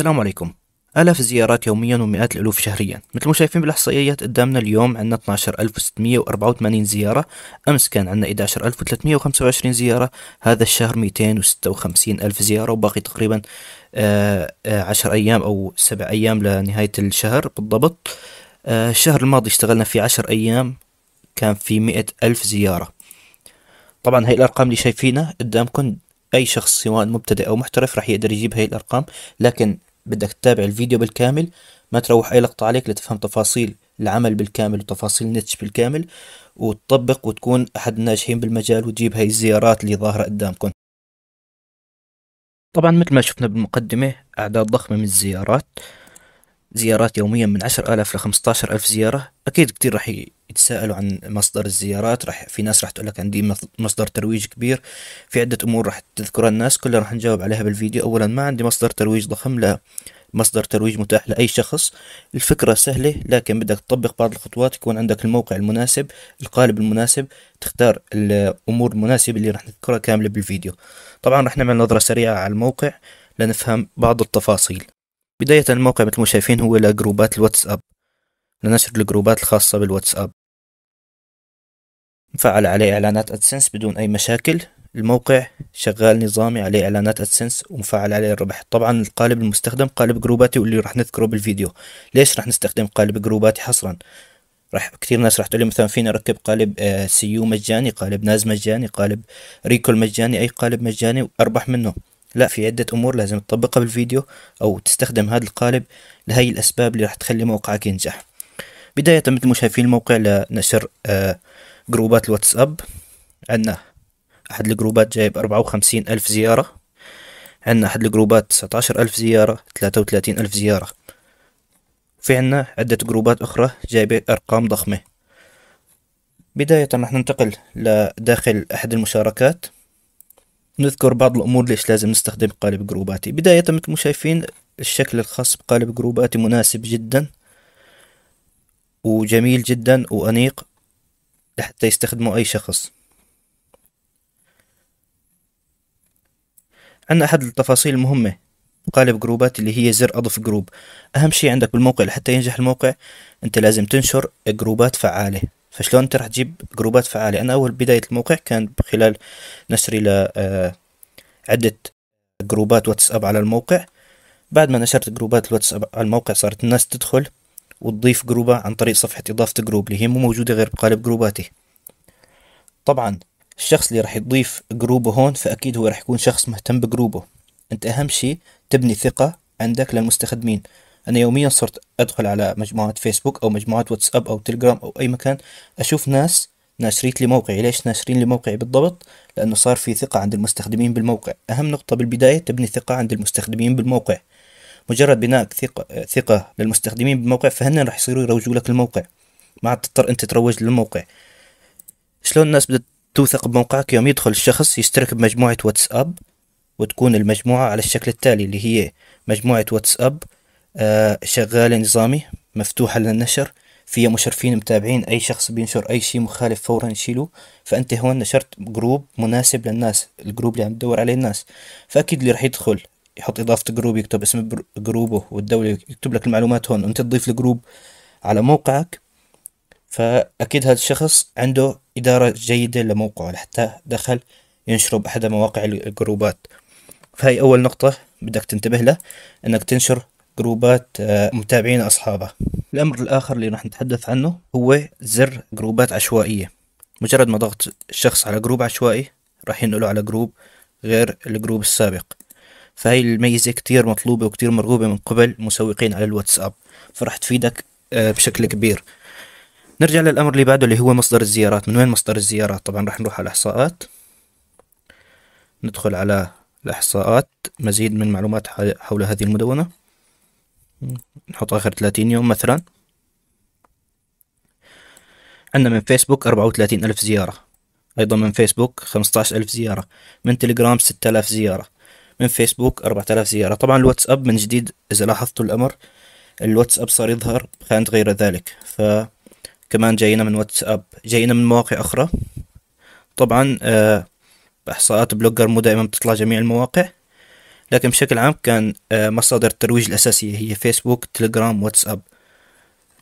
السلام عليكم آلاف الزيارات يوميا ومئات الألوف شهريا مثل ما شايفين بالإحصائيات قدامنا اليوم عندنا 12684 زيارة أمس كان عندنا 11325 زيارة هذا الشهر 256 ألف زيارة وباقي تقريبا 10 آه، آه، عشر أيام أو سبع أيام لنهاية الشهر بالضبط آه، الشهر الماضي اشتغلنا في عشر أيام كان في 100 ألف زيارة طبعا هاي الأرقام اللي شايفينها قدامكم أي شخص سواء مبتدئ أو محترف راح يقدر يجيب هاي الأرقام لكن بدك تتابع الفيديو بالكامل ما تروح أي لقطة عليك لتفهم تفاصيل العمل بالكامل وتفاصيل النتش بالكامل وتطبق وتكون أحد الناجحين بالمجال وتجيب هاي الزيارات اللي ظاهرة قدامكم طبعا مثل ما شفنا بالمقدمة أعداد ضخمة من الزيارات زيارات يوميا من 10000 ل 15000 زيارة أكيد كتير راح يتساءلوا عن مصدر الزيارات راح في ناس راح تقول لك عندي مصدر ترويج كبير في عدة أمور راح تذكرها الناس كلها راح نجاوب عليها بالفيديو أولا ما عندي مصدر ترويج ضخم لا مصدر ترويج متاح لأي شخص الفكرة سهلة لكن بدك تطبق بعض الخطوات يكون عندك الموقع المناسب القالب المناسب تختار الأمور المناسبة اللي راح نذكرها كاملة بالفيديو طبعا راح نعمل نظرة سريعة على الموقع لنفهم بعض التفاصيل بداية الموقع مثل ما شايفين هو لجروبات الواتساب لنشر الجروبات الخاصة بالواتساب نفعل عليه إعلانات أدسنس بدون أي مشاكل الموقع شغال نظامي عليه إعلانات أدسنس ومفعل عليه الربح طبعا القالب المستخدم قالب جروباتي واللي راح نذكره بالفيديو ليش راح نستخدم قالب جروباتي حصرا راح كثير ناس راح تقول لي مثلا فينا نركب قالب آه، سيو مجاني قالب ناز مجاني قالب ريكول مجاني أي قالب مجاني وأربح منه لا في عدة أمور لازم تطبقها بالفيديو أو تستخدم هذا القالب لهي الأسباب اللي راح تخلي موقعك ينجح بداية مثل ما شايفين الموقع لنشر آه جروبات الواتساب عندنا أحد الجروبات جايب أربعة وخمسين ألف زيارة عندنا أحد الجروبات تسعة عشر ألف زيارة ثلاثة وثلاثين ألف زيارة في عنا عدة جروبات أخرى جايبة أرقام ضخمة بداية راح ننتقل لداخل أحد المشاركات نذكر بعض الأمور ليش لازم نستخدم قالب جروباتي بداية مثل شايفين الشكل الخاص بقالب جروباتي مناسب جدا وجميل جدا وأنيق لحتى يستخدمه أي شخص عندنا أحد التفاصيل المهمة قالب جروبات اللي هي زر أضف جروب أهم شيء عندك بالموقع لحتى ينجح الموقع أنت لازم تنشر جروبات فعالة فشلون انت راح تجيب جروبات فعاله انا اول بدايه الموقع كان خلال نشري ل آه، عده جروبات واتساب على الموقع بعد ما نشرت جروبات الواتساب على الموقع صارت الناس تدخل وتضيف جروبها عن طريق صفحة إضافة جروب اللي هي مو موجودة غير بقالب جروباتي طبعا الشخص اللي راح يضيف جروبه هون فأكيد هو راح يكون شخص مهتم بجروبه أنت أهم شيء تبني ثقة عندك للمستخدمين أنا يوميا صرت أدخل على مجموعات فيسبوك أو مجموعات واتساب أو تليجرام أو أي مكان أشوف ناس ناشريت لي موقعي ليش ناشرين لي موقعي بالضبط لأنه صار في ثقة عند المستخدمين بالموقع أهم نقطة بالبداية تبني ثقة عند المستخدمين بالموقع مجرد بناء ثقة, ثقة للمستخدمين بالموقع فهن راح يصيروا يروجوا لك الموقع ما عاد تضطر أنت تروج للموقع شلون الناس بدأت توثق بموقعك يوم يدخل الشخص يشترك بمجموعة واتساب وتكون المجموعة على الشكل التالي اللي هي مجموعة واتساب آه، شغالة نظامي مفتوحة للنشر فيها مشرفين متابعين أي شخص بينشر أي شيء مخالف فورا يشيلوه فأنت هون نشرت جروب مناسب للناس الجروب اللي عم تدور عليه الناس فأكيد اللي رح يدخل يحط إضافة جروب يكتب اسم جروبه والدولة يكتب لك المعلومات هون وأنت تضيف الجروب على موقعك فأكيد هذا الشخص عنده إدارة جيدة لموقعه لحتى دخل ينشره بأحد مواقع الجروبات فهي أول نقطة بدك تنتبه لها أنك تنشر جروبات آه، متابعين أصحابه الأمر الآخر اللي راح نتحدث عنه هو زر جروبات عشوائية مجرد ما ضغط الشخص على جروب عشوائي راح ينقله على جروب غير الجروب السابق فهي الميزة كتير مطلوبة وكتير مرغوبة من قبل مسوقين على الواتساب فراح تفيدك آه، بشكل كبير نرجع للأمر اللي بعده اللي هو مصدر الزيارات من وين مصدر الزيارات طبعا راح نروح على الإحصاءات ندخل على الإحصاءات مزيد من معلومات حول هذه المدونة نحط آخر ثلاثين يوم مثلا عندنا من فيسبوك أربعة وثلاثين ألف زيارة أيضا من فيسبوك خمسة ألف زيارة من تليجرام ستة آلاف زيارة من فيسبوك أربعة آلاف زيارة طبعا الواتساب من جديد إذا لاحظتوا الأمر الواتساب صار يظهر بخانة غير ذلك فكمان جاينا من واتساب جاينا من مواقع أخرى طبعا آه إحصاءات بلوجر مو دائما بتطلع جميع المواقع لكن بشكل عام كان آه، مصادر الترويج الأساسية هي فيسبوك تليجرام واتساب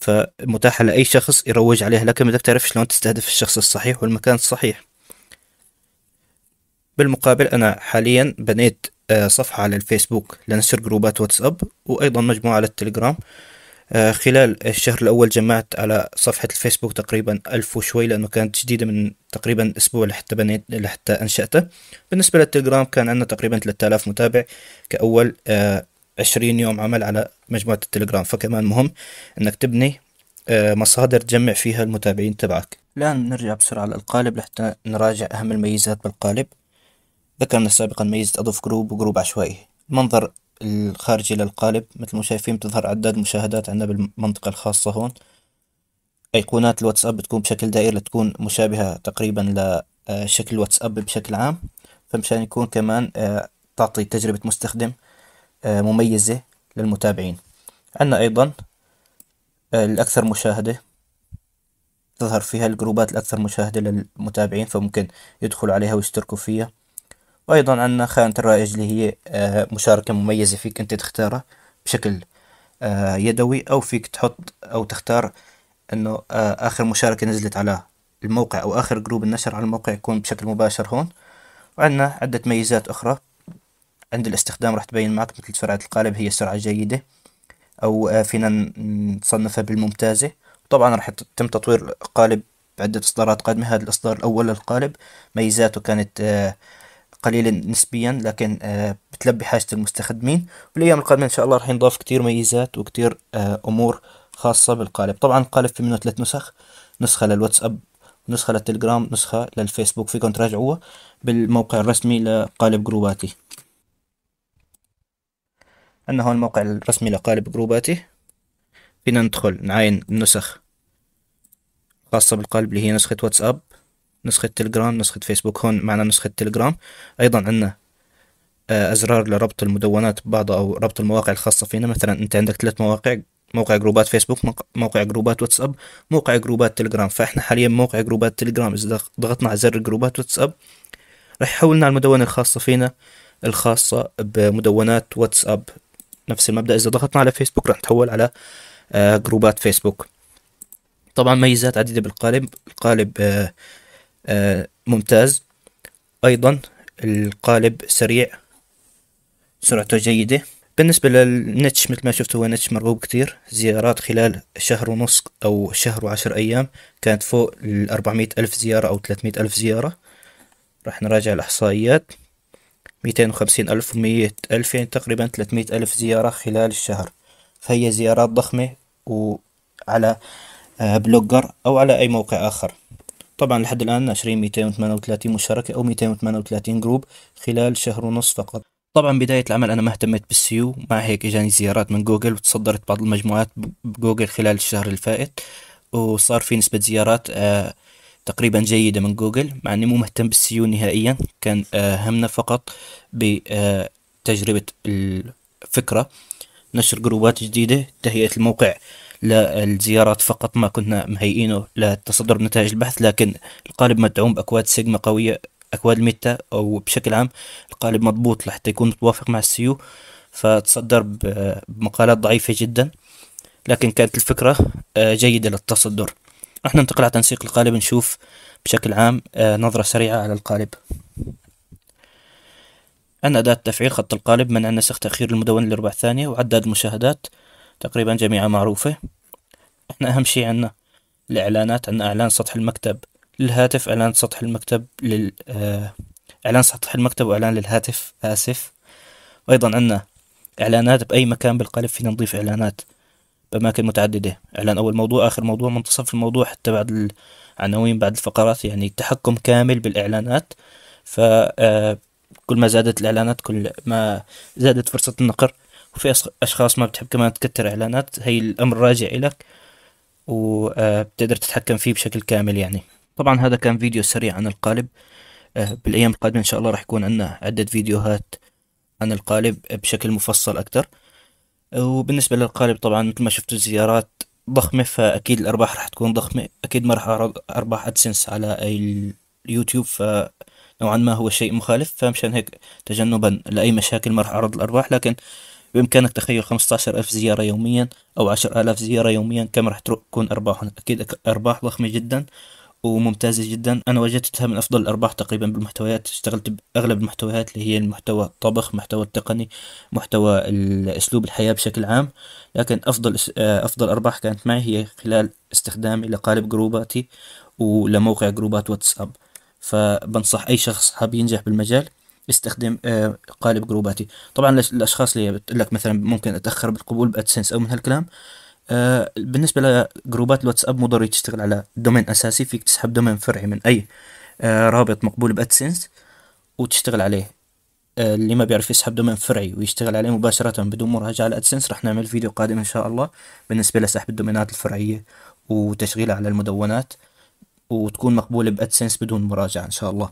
فمتاحة لأي شخص يروج عليها لكن بدك تعرف شلون تستهدف الشخص الصحيح والمكان الصحيح بالمقابل أنا حاليا بنيت آه، صفحة على الفيسبوك لنشر جروبات واتساب وأيضا مجموعة على التليجرام آه، خلال الشهر الأول جمعت على صفحة الفيسبوك تقريبا ألف وشوي لأنه كانت جديدة من تقريبا أسبوع لحتى بنيت لحتى أنشأته بالنسبة للتليجرام كان عندنا تقريبا 3000 متابع كأول 20 آه، يوم عمل على مجموعة التليجرام فكمان مهم أنك تبني آه، مصادر تجمع فيها المتابعين تبعك الآن نرجع بسرعة للقالب لحتى نراجع أهم الميزات بالقالب ذكرنا سابقا ميزة أضف جروب وجروب عشوائي المنظر الخارجي للقالب مثل ما شايفين بتظهر عداد مشاهدات عندنا بالمنطقة الخاصة هون أيقونات الواتساب بتكون بشكل دائري تكون مشابهة تقريبا لشكل آه، الواتساب بشكل عام فمشان يكون كمان آه، تعطي تجربة مستخدم آه، مميزة للمتابعين عندنا أيضا الأكثر مشاهدة تظهر فيها الجروبات الأكثر مشاهدة للمتابعين فممكن يدخلوا عليها ويشتركوا فيها وايضا عندنا خانة الرائج اللي هي آه، مشاركة مميزة فيك انت تختارها بشكل آه، يدوي او فيك تحط او تختار انه آه، اخر مشاركة نزلت على الموقع او اخر جروب النشر على الموقع يكون بشكل مباشر هون وعندنا عدة ميزات اخرى عند الاستخدام راح تبين معك مثل سرعة القالب هي سرعة جيدة او فينا نصنفها بالممتازة طبعا راح يتم تطوير القالب بعدة اصدارات قادمة هذا الاصدار الاول للقالب ميزاته كانت قليلا نسبيا لكن آه، بتلبي حاجة المستخدمين والأيام القادمة إن شاء الله راح نضاف كتير ميزات وكتير آه، أمور خاصة بالقالب طبعا القالب في منه ثلاث نسخ نسخة للواتساب نسخة للتليجرام نسخة للفيسبوك فيكم تراجعوها بالموقع الرسمي لقالب جروباتي عندنا هون الموقع الرسمي لقالب جروباتي فينا ندخل نعاين النسخ خاصة بالقالب اللي هي نسخة واتساب نسخة تليجرام نسخة فيسبوك هون معنا نسخة تليجرام أيضا عندنا آه، أزرار لربط المدونات ببعض أو ربط المواقع الخاصة فينا مثلا أنت عندك ثلاث مواقع موقع جروبات فيسبوك موقع جروبات واتساب موقع جروبات تليجرام فاحنا حاليا موقع جروبات تليجرام اذا ضغطنا على زر جروبات واتساب راح يحولنا على المدونة الخاصة فينا الخاصة بمدونات واتساب نفس المبدأ إذا ضغطنا على فيسبوك راح نتحول على آه، جروبات فيسبوك طبعا ميزات عديدة بالقالب القالب آه، آه، ممتاز أيضا القالب سريع سرعته جيدة بالنسبة للنتش مثل ما شفتوا هو نتش مرغوب كتير زيارات خلال شهر ونص أو شهر وعشر أيام كانت فوق الأربعمية ألف زيارة أو تلاتمية ألف زيارة راح نراجع الإحصائيات ميتين وخمسين ألف ومية ألف يعني تقريبا تلاتمية ألف زيارة خلال الشهر فهي زيارات ضخمة وعلى آه، بلوجر أو على أي موقع آخر طبعا لحد الآن ناشرين 238 مشاركه أو 238 جروب خلال شهر ونص فقط طبعا بداية العمل أنا ما اهتميت بالسيو مع هيك إجاني زيارات من جوجل وتصدرت بعض المجموعات بجوجل خلال الشهر الفائت وصار في نسبة زيارات آه، تقريبا جيدة من جوجل مع أني مو مهتم بالسيو نهائيا كان آه، همنا فقط بتجربة آه، الفكرة نشر جروبات جديدة تهيئة الموقع للزيارات الزيارات فقط ما كنا مهيئينه للتصدر بنتائج البحث لكن القالب مدعوم بأكواد سيجما قوية أكواد ميتا أو بشكل عام القالب مضبوط لحتى يكون متوافق مع السيو فتصدر بمقالات ضعيفة جدا لكن كانت الفكرة آه، جيدة للتصدر رح ننتقل على تنسيق القالب نشوف بشكل عام آه، نظرة سريعة على القالب عندنا أداة تفعيل خط القالب منع نسخ تأخير المدونة لربع ثانية وعداد المشاهدات تقريبا جميعها معروفة احنا أهم شي عنا الإعلانات عنا إعلان سطح المكتب للهاتف إعلان سطح المكتب لل آه، إعلان سطح المكتب وإعلان للهاتف آسف وأيضا عنا إعلانات بأي مكان بالقالب فينا نضيف إعلانات بأماكن متعددة إعلان أول موضوع آخر موضوع منتصف الموضوع حتى بعد العناوين بعد الفقرات يعني تحكم كامل بالإعلانات ف آه، كل ما زادت الإعلانات كل ما زادت فرصة النقر وفي أشخاص ما بتحب كمان تكتر إعلانات هي الأمر راجع إلك وبتقدر آه، تتحكم فيه بشكل كامل يعني طبعا هذا كان فيديو سريع عن القالب آه، بالأيام القادمة إن شاء الله راح يكون عندنا عدة فيديوهات عن القالب بشكل مفصل أكتر وبالنسبة للقالب طبعا مثل ما شفتوا الزيارات ضخمة فأكيد الأرباح راح تكون ضخمة أكيد ما راح أعرض أرباح أدسنس على اليوتيوب فنوعا ما هو شيء مخالف فمشان هيك تجنبا لأي مشاكل ما راح أعرض الأرباح لكن بإمكانك تخيل ألف زيارة يوميا أو ألاف زيارة يوميا كم راح تكون أرباحهم أكيد أرباح ضخمة جدا وممتازة جدا أنا وجدتها من أفضل الأرباح تقريبا بالمحتويات اشتغلت بأغلب المحتويات اللي هي المحتوى الطبخ محتوى التقني محتوى أسلوب الحياة بشكل عام لكن أفضل آه، أفضل أرباح كانت معي هي خلال استخدامي لقالب جروباتي ولموقع جروبات واتساب فبنصح أي شخص حاب ينجح بالمجال باستخدام آه، قالب جروباتي طبعا الاشخاص اللي بتقول لك مثلا ممكن اتاخر بالقبول بادسنس او من هالكلام آه، بالنسبه لجروبات الواتساب مو ضروري تشتغل على دومين اساسي فيك تسحب دومين فرعي من اي آه، رابط مقبول بادسنس وتشتغل عليه اللي ما بيعرف يسحب دومين فرعي ويشتغل عليه مباشرة بدون مراجعة لأدسنس راح نعمل فيديو قادم إن شاء الله بالنسبة لسحب الدومينات الفرعية وتشغيلها على المدونات وتكون مقبولة بأدسنس بدون مراجعة إن شاء الله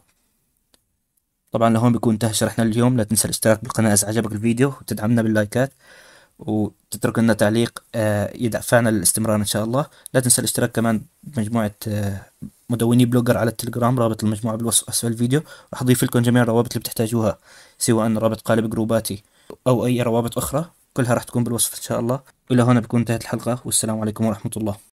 طبعا لهون بيكون انتهى شرحنا اليوم لا تنسى الاشتراك بالقناة إذا عجبك الفيديو وتدعمنا باللايكات وتترك لنا تعليق آه، يدفعنا للاستمرار إن شاء الله لا تنسى الاشتراك كمان بمجموعة آه، مدوني بلوجر على التليجرام رابط المجموعة بالوصف أسفل الفيديو راح أضيف لكم جميع الروابط اللي بتحتاجوها سواء رابط قالب جروباتي أو أي روابط أخرى كلها راح تكون بالوصف إن شاء الله إلى هنا بكون انتهت الحلقة والسلام عليكم ورحمة الله